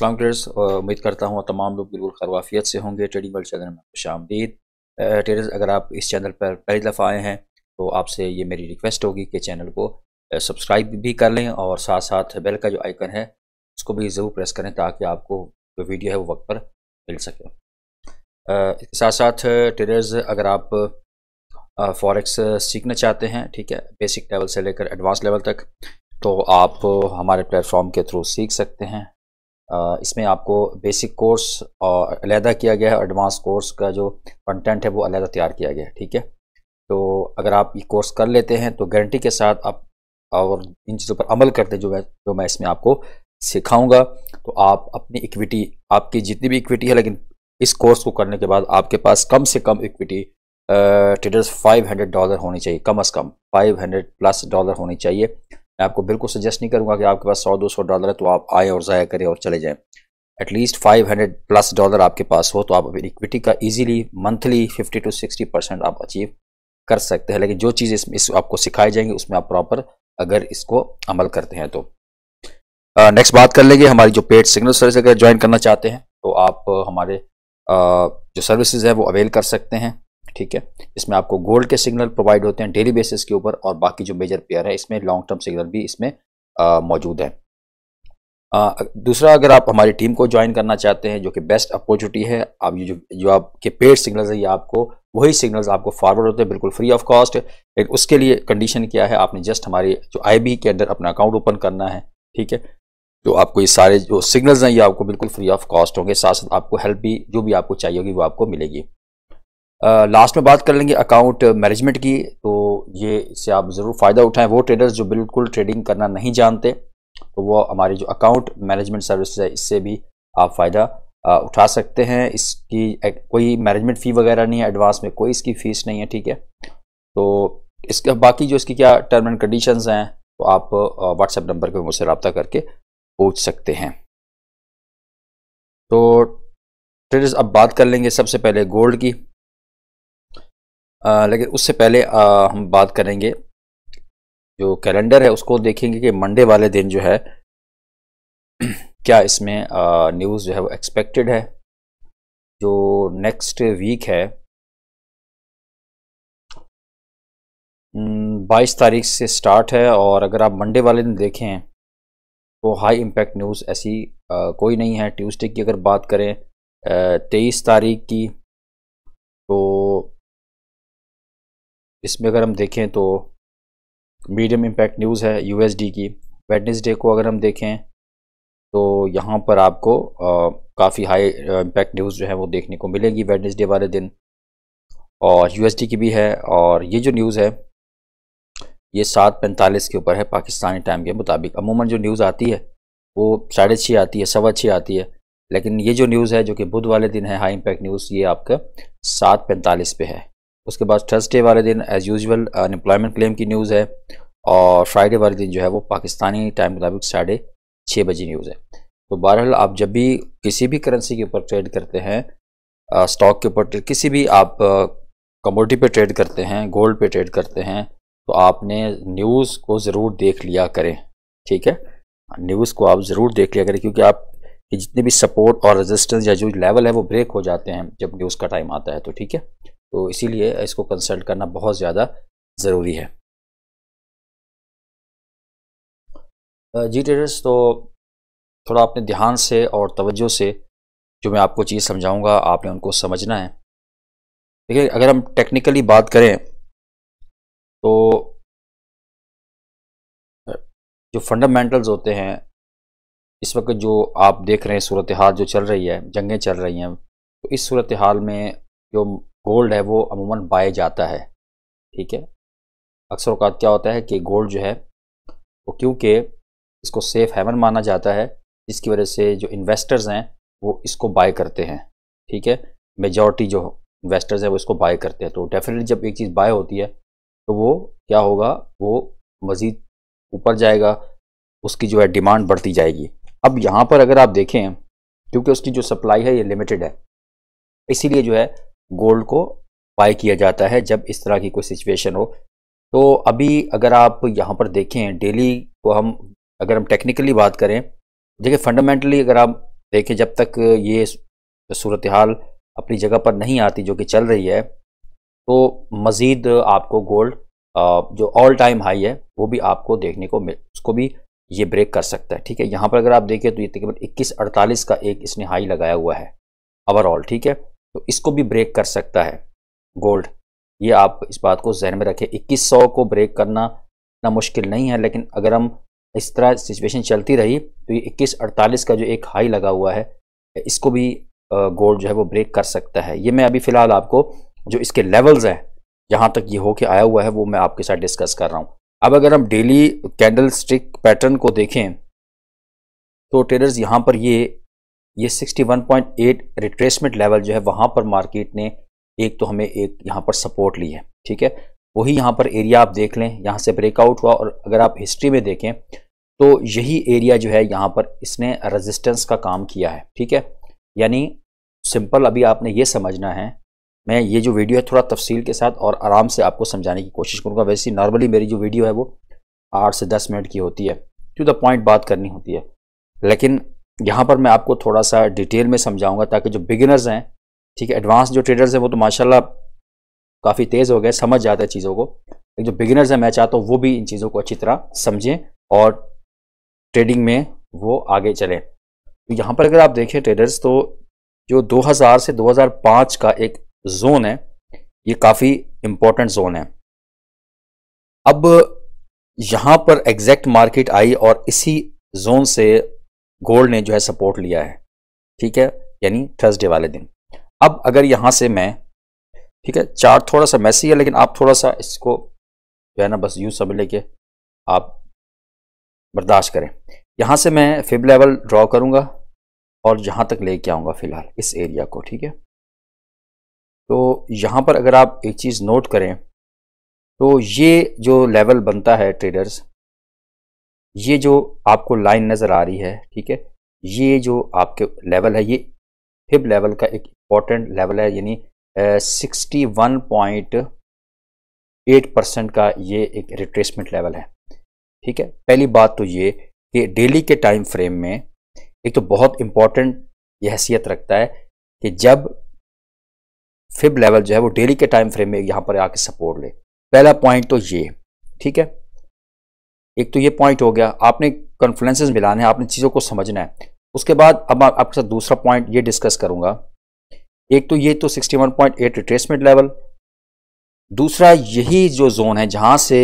सलाम ट्रेडर्स उम्मीद करता हूँ तमाम लोग बिल्कुल खरवाफियत से होंगे ट्रेडिंग वर्ल्ड चैनल में खुश आमदीद ट्रेडर्स अगर आप इस चैनल पर पहली दफ़ा आए हैं तो आपसे ये मेरी रिक्वेस्ट होगी कि चैनल को सब्सक्राइब भी कर लें और साथ साथ बेल का जो आइकन है उसको भी ज़रूर प्रेस करें ताकि आपको जो वीडियो है वो वक्त पर मिल सके इसके साथ साथ ट्रेडर्स अगर आप फॉरेक्स सीखना चाहते हैं ठीक है बेसिक लेवल से लेकर एडवांस लेवल तक तो आप हमारे प्लेटफॉर्म के थ्रू सीख सकते हैं इसमें आपको बेसिक कोर्स अलहदा किया गया है एडवांस कोर्स का जो कंटेंट है वो अलहदा तैयार किया गया है ठीक है तो अगर आप ये कोर्स कर लेते हैं तो गारंटी के साथ आप और इन चीज़ों पर अमल करते जो मैं जो मैं इसमें आपको सिखाऊंगा तो आप अपनी इक्विटी आपकी जितनी भी इक्विटी है लेकिन इस कोर्स को करने के बाद आपके पास कम से कम इक्विटी ट्रेडर्स 500 डॉलर होनी चाहिए कम अज़ कम 500 प्लस डॉलर होनी चाहिए मैं आपको बिल्कुल सजेस्ट नहीं करूँगा कि आपके पास सौ दो सौ डॉलर है तो आप आए और ज़ाया करें और चले जाएँ at least five hundred plus dollar आपके पास हो तो आप अपनी इक्विटी का easily monthly fifty two sixty percent आप अचीव कर सकते हैं लेकिन जो चीज़ इसमें इस आपको सिखाई जाएंगी उसमें आप प्रॉपर अगर इसको अमल करते हैं तो नेक्स्ट बात कर लेंगे हमारी जो पेड सिग्नल सर्विस अगर ज्वाइन करना चाहते हैं तो आप हमारे आ, जो सर्विसेज है वो अवेल कर सकते हैं ठीक है इसमें आपको गोल्ड के सिग्नल प्रोवाइड होते हैं डेली बेसिस के ऊपर और बाकी जो मेजर पेयर है इसमें लॉन्ग टर्म सिग्नल भी इसमें मौजूद है आ, दूसरा अगर आप हमारी टीम को ज्वाइन करना चाहते हैं जो कि बेस्ट अपॉर्चुनिटी है आप ये जो जो आपके पेड सिग्नल्स है ये आपको वही सिग्नल्स आपको फॉरवर्ड होते हैं बिल्कुल फ्री ऑफ कॉस्ट उसके लिए कंडीशन क्या है आपने जस्ट हमारी जो आईबी के अंदर अपना अकाउंट ओपन करना है ठीक है तो आपको ये सारे जो सिग्नल्स हैं ये आपको बिल्कुल फ्री ऑफ कॉस्ट होंगे साथ साथ आपको हेल्प भी जो भी आपको चाहिए होगी वो आपको मिलेगी लास्ट में बात कर लेंगे अकाउंट मैनेजमेंट की तो ये इससे आप ज़रूर फ़ायदा उठाएं वो ट्रेडर्स जो बिल्कुल ट्रेडिंग करना नहीं जानते तो वो हमारी जो अकाउंट मैनेजमेंट सर्विस है इससे भी आप फ़ायदा उठा सकते हैं इसकी कोई मैनेजमेंट फ़ी वगैरह नहीं है एडवांस में कोई इसकी फ़ीस नहीं है ठीक है तो इसका बाकी जो इसकी क्या टर्म एंड कंडीशन हैं तो आप व्हाट्सएप नंबर पर मुझसे रबता करके पूछ सकते हैं तो ट्रेडर्स अब बात कर लेंगे सबसे पहले गोल्ड की आ, लेकिन उससे पहले आ, हम बात करेंगे जो कैलेंडर है उसको देखेंगे कि मंडे वाले दिन जो है क्या इसमें न्यूज़ जो है वो एक्सपेक्टेड है जो नेक्स्ट वीक है बाईस तारीख से स्टार्ट है और अगर आप मंडे वाले दिन देखें तो हाई इम्पैक्ट न्यूज़ ऐसी आ, कोई नहीं है ट्यूसडे की अगर बात करें तेईस तारीख की तो इसमें अगर हम देखें तो मीडियम इम्पैक्ट न्यूज़ है यू की वेडनेसडे को अगर हम देखें तो यहाँ पर आपको काफ़ी हाई इम्पैक्ट न्यूज़ जो है वो देखने को मिलेगी वेडनेसडे वाले दिन और यू की भी है और ये जो न्यूज़ है ये सात पैंतालीस के ऊपर है पाकिस्तानी टाइम के मुताबिक अमूमन जो न्यूज़ आती है वो साढ़े छः आती है सवा छः आती है लेकिन ये जो न्यूज़ है जो कि बुध वाले दिन है हाई इम्पैक्ट न्यूज़ ये आपका सात पैंतालीस पे है उसके बाद थर्सडे वाले दिन एज़ यूजल अनएम्प्लॉयमेंट क्लेम की न्यूज़ है और फ्राइडे वाले दिन जो है वो पाकिस्तानी टाइम मुताबिक साढ़े छः बजे न्यूज़ है तो बहरहाल आप जब भी किसी भी करेंसी के ऊपर ट्रेड करते हैं स्टॉक के ऊपर किसी भी आप कमोडिटी पे ट्रेड करते हैं गोल्ड पे ट्रेड करते हैं तो आपने न्यूज़ को ज़रूर देख लिया करें ठीक है न्यूज़ को आप ज़रूर देख लिया करें क्योंकि आप जितने भी सपोर्ट और रेजिस्टेंस या जो लेवल है वो ब्रेक हो जाते हैं जब न्यूज़ का टाइम आता है तो ठीक है तो इसीलिए इसको कंसल्ट करना बहुत ज़्यादा ज़रूरी है जी ट्रेडर्स तो थोड़ा अपने ध्यान से और तवज्जो से जो मैं आपको चीज़ समझाऊंगा आपने उनको समझना है देखिए अगर हम टेक्निकली बात करें तो जो फंडामेंटल्स होते हैं इस वक्त जो आप देख रहे हैं सूरत हाल जो चल रही है जंगें चल रही हैं तो इस सूरत हाल में जो गोल्ड है वो अमूमन बाए जाता है ठीक है अक्सर अवकात क्या होता है कि गोल्ड जो है वो क्योंकि इसको सेफ हेवन माना जाता है जिसकी वजह से जो इन्वेस्टर्स हैं वो इसको बाय करते हैं ठीक है मेजॉरिटी जो इन्वेस्टर्स हैं वो इसको बाय करते हैं तो डेफिनेटली जब एक चीज़ बाय होती है तो वो क्या होगा वो मज़ीद ऊपर जाएगा उसकी जो है डिमांड बढ़ती जाएगी अब यहाँ पर अगर आप देखें क्योंकि उसकी जो सप्लाई है ये लिमिटेड है इसीलिए जो है गोल्ड को बाय किया जाता है जब इस तरह की कोई सिचुएशन हो तो अभी अगर आप यहाँ पर देखें डेली को हम अगर हम टेक्निकली बात करें देखिए फंडामेंटली अगर आप देखें जब तक ये सूरत हाल अपनी जगह पर नहीं आती जो कि चल रही है तो मज़ीद आपको गोल्ड जो ऑल टाइम हाई है वो भी आपको देखने को मिल उसको भी ये ब्रेक कर सकता है ठीक है यहाँ पर अगर आप देखें तो ये तकरीबन इक्कीस अड़तालीस का एक इसने हाई लगाया हुआ है ओवरऑल ठीक है तो इसको भी ब्रेक कर सकता है गोल्ड ये आप इस बात को जहन में रखें सौ को ब्रेक करना इतना मुश्किल नहीं है लेकिन अगर हम इस तरह सिचुएशन चलती रही तो ये इक्कीस अड़तालीस का जो एक हाई लगा हुआ है इसको भी गोल्ड जो है वो ब्रेक कर सकता है ये मैं अभी फ़िलहाल आपको जो इसके लेवल्स हैं जहाँ तक ये हो के आया हुआ है वो मैं आपके साथ डिस्कस कर रहा हूँ अब अगर हम डेली कैंडल स्टिक पैटर्न को देखें तो ट्रेडर्स यहाँ पर ये ये 61.8 रिट्रेसमेंट लेवल जो है वहाँ पर मार्केट ने एक तो हमें एक यहाँ पर सपोर्ट ली है ठीक है वही यहाँ पर एरिया आप देख लें यहाँ से ब्रेकआउट हुआ और अगर आप हिस्ट्री में देखें तो यही एरिया जो है यहाँ पर इसने रेजिस्टेंस का काम किया है ठीक है यानी सिंपल अभी आपने ये समझना है मैं ये जो वीडियो है थोड़ा तफसील के साथ और आराम से आपको समझाने की कोशिश करूँगा वैसे नॉर्मली मेरी जो वीडियो है वो आठ से दस मिनट की होती है टू द तो पॉइंट बात करनी होती है लेकिन यहाँ पर मैं आपको थोड़ा सा डिटेल में समझाऊंगा ताकि जो बिगिनर्स हैं ठीक है एडवांस जो ट्रेडर्स हैं वो तो माशाल्लाह काफ़ी तेज़ हो गए समझ जाते हैं चीज़ों को लेकिन जो बिगिनर्स हैं मैं चाहता हूँ वो भी इन चीज़ों को अच्छी तरह समझें और ट्रेडिंग में वो आगे चलें तो यहाँ पर अगर आप देखें ट्रेडर्स तो जो हजार से 2005 का एक जोन है ये काफ़ी इम्पोर्टेंट जोन है अब यहाँ पर एग्जैक्ट मार्केट आई और इसी जोन से गोल्ड ने जो है सपोर्ट लिया है ठीक है यानी थर्सडे वाले दिन अब अगर यहाँ से मैं ठीक है चार्ट थोड़ा सा मैसी है लेकिन आप थोड़ा सा इसको जो है ना बस यूँ समझ लेके आप बर्दाश्त करें यहाँ से मैं फिब लेवल ड्रॉ करूँगा और जहाँ तक लेके आऊँगा फ़िलहाल इस एरिया को ठीक है तो यहाँ पर अगर आप एक चीज़ नोट करें तो ये जो लेवल बनता है ट्रेडर्स ये जो आपको लाइन नज़र आ रही है ठीक है ये जो आपके लेवल है ये हिप लेवल का एक इम्पॉर्टेंट लेवल है यानी sixty one point eight percent का ये एक रिट्रेसमेंट लेवल है ठीक है पहली बात तो ये कि डेली के टाइम फ्रेम में एक तो बहुत इम्पॉर्टेंट यह हैसियत रखता है कि जब फिब लेवल जो है वो डेली के टाइम फ्रेम में यहाँ पर आके सपोर्ट ले पहला पॉइंट तो ये ठीक है एक तो ये पॉइंट हो गया आपने कॉन्फ्रेंसेस मिलाने हैं आपने चीज़ों को समझना है उसके बाद अब मैं आपके साथ दूसरा पॉइंट ये डिस्कस करूंगा एक तो ये तो 61.8 रिट्रेसमेंट लेवल दूसरा यही जो जोन है जहाँ से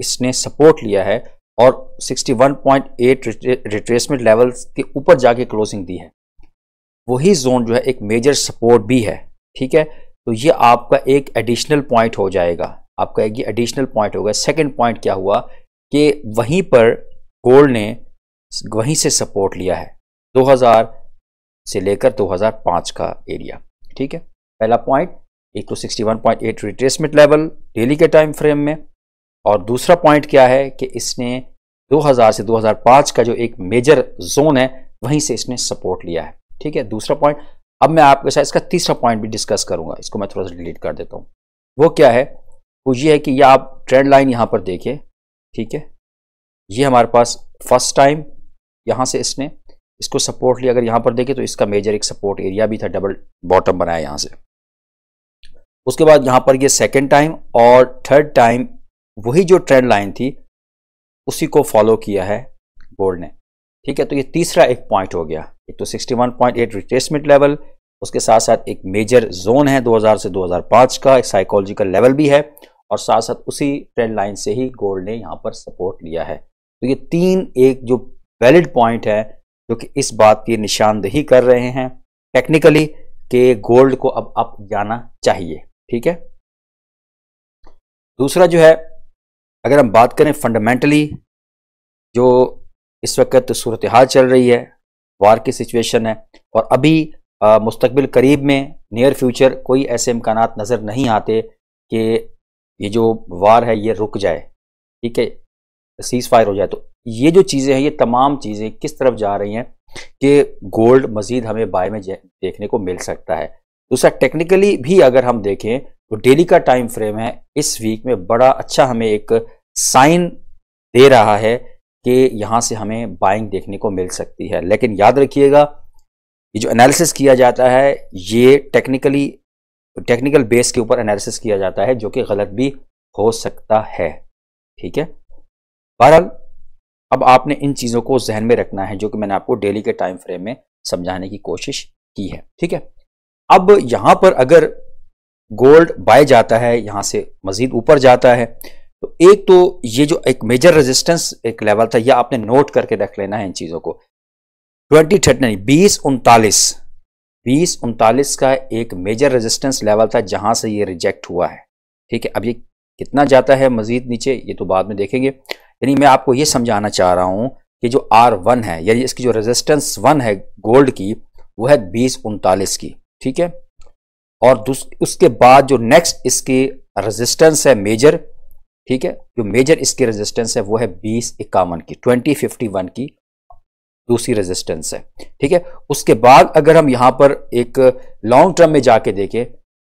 इसने सपोर्ट लिया है और 61.8 रिट्रेसमेंट लेवल के ऊपर जाके क्लोजिंग दी है वही जोन जो है एक मेजर सपोर्ट भी है ठीक है तो ये आपका एक एडिशनल पॉइंट हो जाएगा आपका एक ये एडिशनल पॉइंट होगा सेकंड पॉइंट क्या हुआ कि वहीं पर गोल्ड ने वहीं से सपोर्ट लिया है 2000 से लेकर 2005 का एरिया ठीक है पहला पॉइंट एक तो 61.8 रिट्रेसमेंट लेवल डेली के टाइम फ्रेम में और दूसरा पॉइंट क्या है कि इसने 2000 से 2005 का जो एक मेजर जोन है वहीं से इसने सपोर्ट लिया है ठीक है दूसरा पॉइंट अब मैं आपके साथ इसका तीसरा पॉइंट भी डिस्कस करूंगा इसको मैं थोड़ा सा डिलीट कर देता हूँ वो क्या है वो ये है कि यह आप ट्रेंड लाइन यहाँ पर देखिए ठीक है ये हमारे पास फर्स्ट टाइम यहाँ से इसने इसको सपोर्ट लिया अगर यहाँ पर देखें तो इसका मेजर एक सपोर्ट एरिया भी था डबल बॉटम बनाया यहाँ से उसके बाद यहाँ पर ये सेकेंड टाइम और थर्ड टाइम वही जो ट्रेंड लाइन थी उसी को फॉलो किया है गोल्ड ने ठीक है तो ये तीसरा एक पॉइंट हो गया एक तो 61.8 रिट्रेसमेंट लेवल उसके साथ साथ एक मेजर जोन है 2000 से 2005 का एक साइकोलॉजिकल लेवल भी है और साथ साथ उसी ट्रेंड लाइन से ही गोल्ड ने यहाँ पर सपोर्ट लिया है तो ये तीन एक जो वैलिड पॉइंट है जो कि इस बात की निशानदेही कर रहे हैं टेक्निकली कि गोल्ड को अब अप जाना चाहिए ठीक है दूसरा जो है अगर हम बात करें फंडामेंटली जो इस वक्त सूरत हाल चल रही है वार की सिचुएशन है और अभी मुस्तबिल करीब में नियर फ्यूचर कोई ऐसे इम्कान नज़र नहीं आते कि ये जो वार है ये रुक जाए ठीक है सीज फायर हो जाए तो ये जो चीज़ें हैं ये तमाम चीज़ें किस तरफ जा रही हैं कि गोल्ड मजीद हमें बाय में देखने को मिल सकता है दूसरा टेक्निकली भी अगर हम देखें तो डेली का टाइम फ्रेम है इस वीक में बड़ा अच्छा हमें एक साइन दे रहा है कि यहाँ से हमें बाइंग देखने को मिल सकती है लेकिन याद रखिएगा ये जो एनालिसिस किया जाता है ये टेक्निकली तो टेक्निकल बेस के ऊपर एनालिसिस किया जाता है जो कि गलत भी हो सकता है ठीक है बहरहाल अब आपने इन चीज़ों को जहन में रखना है जो कि मैंने आपको डेली के टाइम फ्रेम में समझाने की कोशिश की है ठीक है अब यहाँ पर अगर गोल्ड बाय जाता है यहाँ से मज़ीद ऊपर जाता है तो एक तो ये जो एक मेजर रेजिस्टेंस एक लेवल था यह आपने नोट करके रख लेना है इन चीज़ों को ट्वेंटी थर्टी नहीं बीस उनतालीस बीस उनतालीस का एक मेजर रेजिस्टेंस लेवल था जहां से ये रिजेक्ट हुआ है ठीक है अब ये कितना जाता है मज़ीद नीचे ये तो बाद में देखेंगे यानी मैं आपको ये समझाना चाह रहा हूँ कि जो आर वन है यानी इसकी जो रेजिस्टेंस वन है गोल्ड की वो है बीस उनतालीस की ठीक है और उसके बाद जो नेक्स्ट इसकी रेजिस्टेंस है मेजर ठीक है जो मेजर इसकी रेजिस्टेंस है वो है बीस इक्यावन की ट्वेंटी फिफ्टी वन की दूसरी रेजिस्टेंस है ठीक है उसके बाद अगर हम यहां पर एक लॉन्ग टर्म में जाके देखें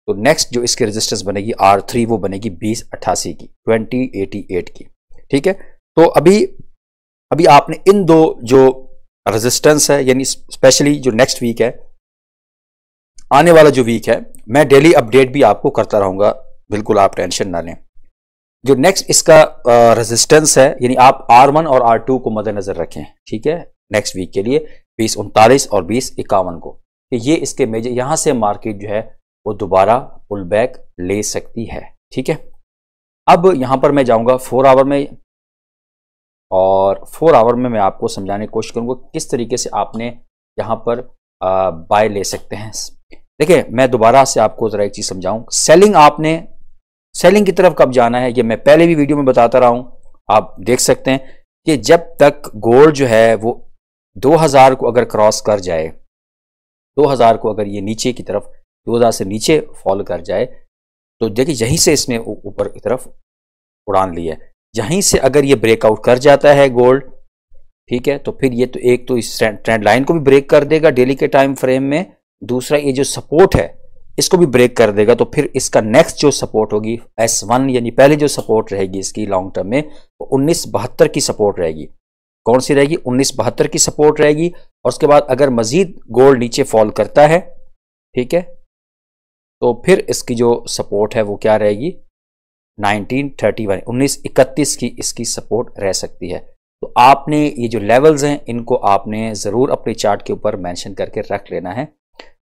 तो नेक्स्ट जो इसकी रेजिस्टेंस बनेगी आर थ्री वो बनेगी बीस अट्ठासी की ट्वेंटी एटी एट की ठीक है तो अभी अभी आपने इन दो जो रेजिस्टेंस है यानी स्पेशली जो नेक्स्ट वीक है आने वाला जो वीक है मैं डेली अपडेट भी आपको करता रहूंगा बिल्कुल आप टेंशन ना लें जो नेक्स्ट इसका रेजिस्टेंस है यानी आप आर वन और आर टू को मद्देनजर रखें ठीक है नेक्स्ट वीक के लिए बीस उनतालीस और बीस इक्यावन को कि ये इसके मेजर यहाँ से मार्केट जो है वो दोबारा पुल बैक ले सकती है ठीक है अब यहाँ पर मैं जाऊँगा फोर आवर में और फोर आवर में मैं आपको समझाने की कोशिश करूँगा किस तरीके से आपने यहाँ पर बाय ले सकते हैं देखिए मैं दोबारा से आपको ज़रा एक चीज़ समझाऊँ सेलिंग आपने सेलिंग की तरफ कब जाना है ये मैं पहले भी वीडियो में बताता रहा हूँ आप देख सकते हैं कि जब तक गोल्ड जो है वो दो हज़ार को अगर क्रॉस कर जाए दो हज़ार को अगर ये नीचे की तरफ दो हज़ार से नीचे फॉल कर जाए तो देखिए यहीं से इसने ऊपर की तरफ उड़ान ली है यहीं से अगर ये ब्रेकआउट कर जाता है गोल्ड ठीक है तो फिर ये तो एक तो इस ट्रेंड लाइन को भी ब्रेक कर देगा डेली के टाइम फ्रेम में दूसरा ये जो सपोर्ट है इसको भी ब्रेक कर देगा तो फिर इसका नेक्स्ट जो सपोर्ट होगी एस वन यानी पहले जो सपोर्ट रहेगी इसकी लॉन्ग टर्म में वो उन्नीस बहत्तर की सपोर्ट रहेगी कौन सी रहेगी उन्नीस बहत्तर की सपोर्ट रहेगी और उसके बाद अगर मज़ीद गोल्ड नीचे फॉल करता है ठीक है तो फिर इसकी जो सपोर्ट है वो क्या रहेगी 1931 इकतीस की इसकी सपोर्ट रह सकती है तो आपने ये जो लेवल्स हैं इनको आपने ज़रूर अपने चार्ट के ऊपर मेंशन करके रख लेना है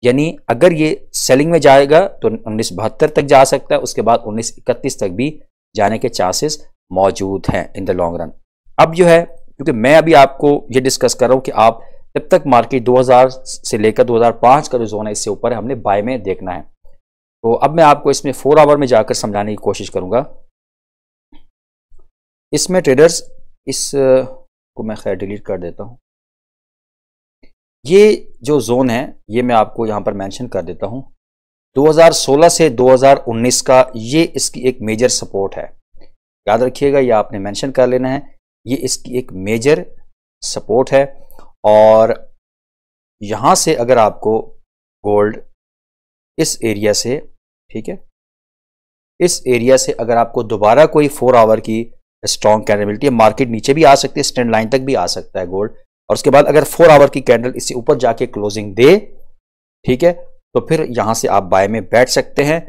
यानी अगर ये सेलिंग में जाएगा तो उन्नीस बहत्तर तक जा सकता है उसके बाद उन्नीस इकतीस तक भी जाने के चांसेस मौजूद हैं इन द लॉन्ग रन अब जो है क्योंकि मैं अभी आपको ये डिस्कस कर रहा हूँ कि आप जब तक मार्केट 2000 से लेकर 2005 का जो जोन है इससे ऊपर है हमने बाय में देखना है तो अब मैं आपको इसमें फोर आवर में जाकर समझाने की कोशिश करूँगा इसमें ट्रेडर्स इस को मैं खैर डिलीट कर देता हूँ ये जो जोन है ये मैं आपको यहाँ पर मैंशन कर देता हूँ 2016 से 2019 का ये इसकी एक मेजर सपोर्ट है याद रखिएगा ये आपने मेंशन कर लेना है ये इसकी एक मेजर सपोर्ट है और यहां से अगर आपको गोल्ड इस एरिया से ठीक है इस एरिया से अगर आपको दोबारा कोई फोर आवर की स्ट्रॉन्ग कैंडल मिलती है मार्केट नीचे भी आ सकती है स्टैंड लाइन तक भी आ सकता है गोल्ड और उसके बाद अगर फोर आवर की कैंडल इससे ऊपर जाके क्लोजिंग दे ठीक है तो फिर यहां से आप बाय में बैठ सकते हैं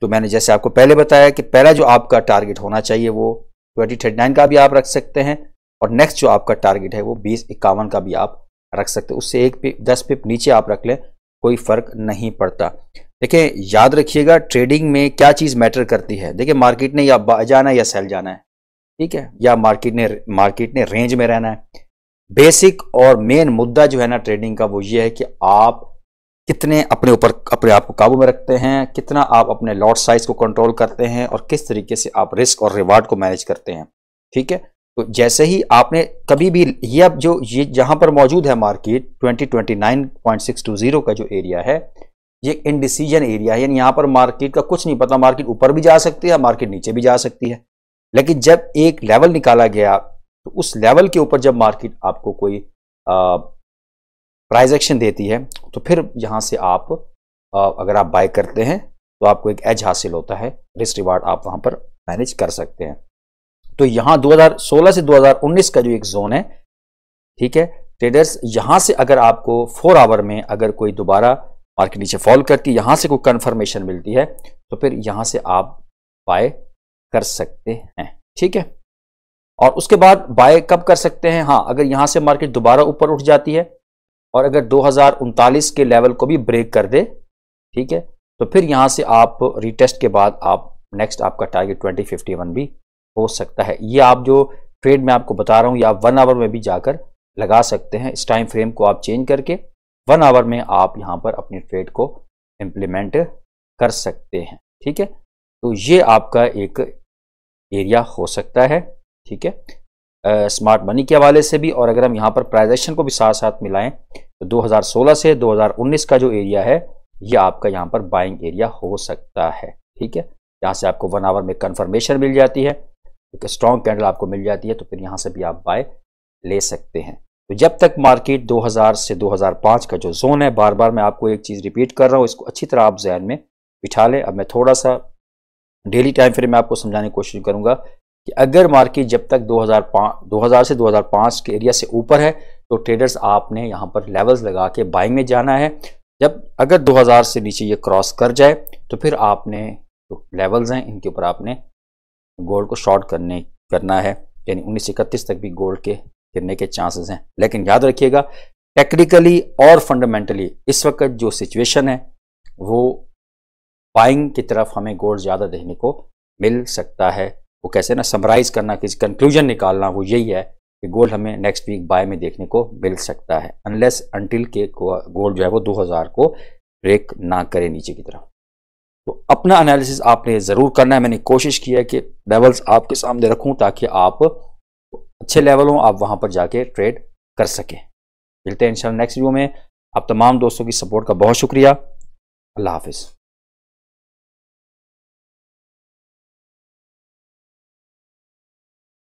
तो मैंने जैसे आपको पहले बताया कि पहला जो आपका टारगेट होना चाहिए वो ट्वेंटी थर्टी नाइन का भी आप रख सकते हैं और नेक्स्ट जो आपका टारगेट है वो बीस इक्यावन का भी आप रख सकते हैं उससे एक पिप दस पिप नीचे आप रख लें कोई फ़र्क नहीं पड़ता देखिए याद रखिएगा ट्रेडिंग में क्या चीज़ मैटर करती है देखिए मार्केट ने या बाय जाना है या सेल जाना है ठीक है या मार्केट ने मार्केट ने रेंज में रहना है बेसिक और मेन मुद्दा जो है ना ट्रेडिंग का वो ये है कि आप कितने अपने ऊपर अपने आप को काबू में रखते हैं कितना आप अपने लॉट साइज को कंट्रोल करते हैं और किस तरीके से आप रिस्क और रिवार्ड को मैनेज करते हैं ठीक है तो जैसे ही आपने कभी भी ये अब जो ये जहां पर मौजूद है मार्केट 2029.620 का जो एरिया है ये इनडिसीजन एरिया है यानी यहाँ पर मार्केट का कुछ नहीं पता मार्केट ऊपर भी जा सकती है मार्केट नीचे भी जा सकती है लेकिन जब एक लेवल निकाला गया तो उस लेवल के ऊपर जब मार्केट आपको कोई आ, प्राइस एक्शन देती है तो फिर यहाँ से आप अगर आप बाय करते हैं तो आपको एक एज हासिल होता है रिस्क रिवार्ड आप वहाँ पर मैनेज कर सकते हैं तो यहाँ 2016 से 2019 का जो एक जोन है ठीक है ट्रेडर्स यहाँ से अगर आपको फोर आवर में अगर कोई दोबारा मार्केट नीचे फॉल करती है यहाँ से कोई कन्फर्मेशन मिलती है तो फिर यहाँ से आप बाय कर सकते हैं ठीक है और उसके बाद बाय कब कर सकते हैं हाँ अगर यहाँ से मार्केट दोबारा ऊपर उठ जाती है और अगर दो के लेवल को भी ब्रेक कर दे ठीक है तो फिर यहां से आप रीटेस्ट के बाद आप नेक्स्ट आपका टारगेट 2051 भी हो सकता है ये आप जो ट्रेड में आपको बता रहा हूं या वन आवर में भी जाकर लगा सकते हैं इस टाइम फ्रेम को आप चेंज करके वन आवर में आप यहां पर अपने ट्रेड को इम्प्लीमेंट कर सकते हैं ठीक है तो ये आपका एक एरिया हो सकता है ठीक है स्मार्ट मनी के हवाले से भी और अगर हम यहाँ पर प्राइजेशन को भी साथ साथ मिलाएं तो 2016 से 2019 का जो एरिया है ये आपका यहाँ पर बाइंग एरिया हो सकता है ठीक है यहाँ से आपको वन आवर में कन्फर्मेशन मिल जाती है एक तो स्ट्रॉन्ग कैंडल आपको मिल जाती है तो फिर यहाँ से भी आप बाय ले सकते हैं तो जब तक मार्केट 2000 से 2005 का जो जोन है बार बार मैं आपको एक चीज़ रिपीट कर रहा हूँ इसको अच्छी तरह आप जहन में बिठा लें अब मैं थोड़ा सा डेली टाइम फ्रेम में आपको समझाने की कोशिश करूँगा कि अगर मार्केट जब तक 2005 2000 से 2005 के एरिया से ऊपर है तो ट्रेडर्स आपने यहाँ पर लेवल्स लगा के बाइंग में जाना है जब अगर 2000 से नीचे ये क्रॉस कर जाए तो फिर आपने जो तो लेवल्स हैं इनके ऊपर आपने गोल्ड को शॉर्ट करने करना है यानी उन्नीस इकतीस तक भी गोल्ड के गिरने के चांसेस हैं लेकिन याद रखिएगा टेक्निकली और फंडामेंटली इस वक्त जो सिचुएशन है वो बाइंग की तरफ हमें गोल्ड ज़्यादा देखने को मिल सकता है वो कैसे ना समराइज़ करना किसी कंक्लूजन निकालना वो यही है कि गोल्ड हमें नेक्स्ट वीक बाय में देखने को मिल सकता है अनलेस अनटिल के गोल्ड जो है वो 2000 को ब्रेक ना करे नीचे की तरफ तो अपना एनालिसिस आपने ज़रूर करना है मैंने कोशिश की है कि लेवल्स आपके सामने रखूं ताकि आप अच्छे लेवल हों आप वहां पर जाके ट्रेड कर सकें मिलते हैं इन नेक्स्ट वीडियो में आप तमाम दोस्तों की सपोर्ट का बहुत शुक्रिया अल्लाह हाफिज़